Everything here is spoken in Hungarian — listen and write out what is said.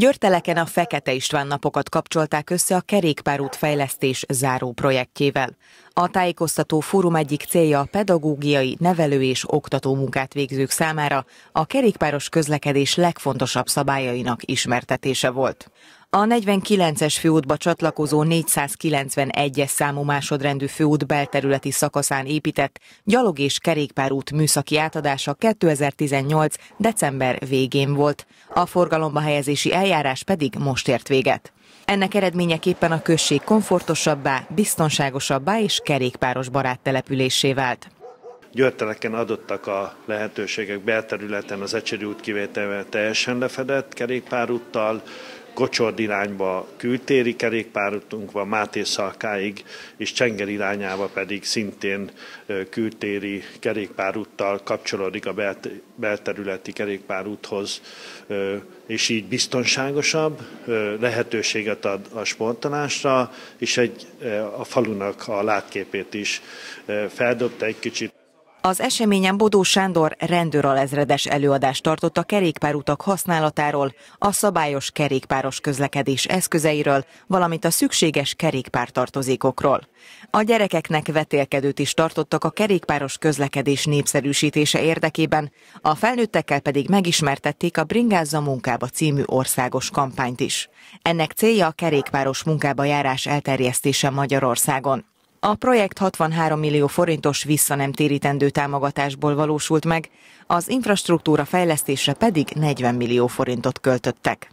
Györteleken a Fekete István napokat kapcsolták össze a kerékpárút fejlesztés záró projektjével. A tájékoztató fórum egyik célja a pedagógiai, nevelő és oktató munkát végzők számára a kerékpáros közlekedés legfontosabb szabályainak ismertetése volt. A 49-es főútba csatlakozó 491-es számú másodrendű főút belterületi szakaszán épített gyalog- és kerékpárút műszaki átadása 2018. december végén volt. A forgalomba helyezési eljárás pedig most ért véget. Ennek eredményeképpen a község komfortosabbá, biztonságosabbá és kerékpáros barát településé vált. Győrteleken adottak a lehetőségek belterületen, az Ecseri út kivételével teljesen lefedett kerékpárúttal, Kocsord irányba kültéri kerékpárutunk van, Máté Szalkáig, és Csenger irányába pedig szintén kültéri kerékpárúttal kapcsolódik a belterületi kerékpárúthoz, és így biztonságosabb, lehetőséget ad a sportolásra, és egy, a falunak a látképét is feldobta egy kicsit. Az eseményen Bodó Sándor rendőralezredes előadást tartott a kerékpárutak használatáról, a szabályos kerékpáros közlekedés eszközeiről, valamint a szükséges kerékpártartozékokról. A gyerekeknek vetélkedőt is tartottak a kerékpáros közlekedés népszerűsítése érdekében, a felnőttekkel pedig megismertették a Bringázza munkába című országos kampányt is. Ennek célja a kerékpáros munkába járás elterjesztése Magyarországon. A projekt 63 millió forintos visszanemtérítendő támogatásból valósult meg, az infrastruktúra fejlesztésre pedig 40 millió forintot költöttek.